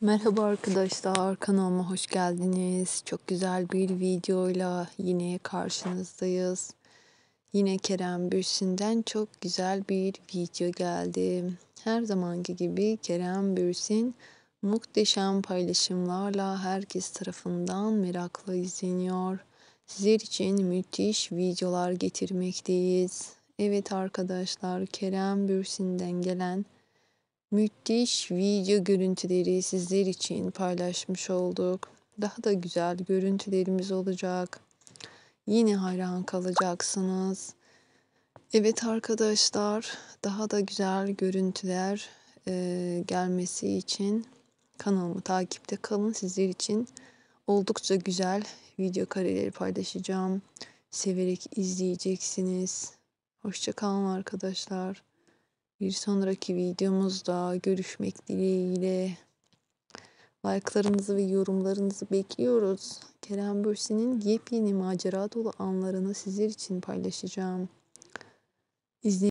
Merhaba arkadaşlar kanalıma hoş geldiniz. Çok güzel bir videoyla yine karşınızdayız. Yine Kerem Bürsin'den çok güzel bir video geldi. Her zamanki gibi Kerem Bürsin muhteşem paylaşımlarla herkes tarafından merakla izleniyor. Sizler için müthiş videolar getirmekteyiz. Evet arkadaşlar Kerem Bürsin'den gelen müthiş video görüntüleri sizler için paylaşmış olduk. Daha da güzel görüntülerimiz olacak. Yine hayran kalacaksınız. Evet arkadaşlar, daha da güzel görüntüler e, gelmesi için kanalımı takipte kalın. Sizler için oldukça güzel video kareleri paylaşacağım. Severek izleyeceksiniz. Hoşçakalın arkadaşlar. Bir sonraki videomuzda görüşmek dileğiyle. Like'larınızı ve yorumlarınızı bekliyoruz. Kerem Bürsin'in yepyeni macera dolu anlarını sizler için paylaşacağım. İzleyicileriniz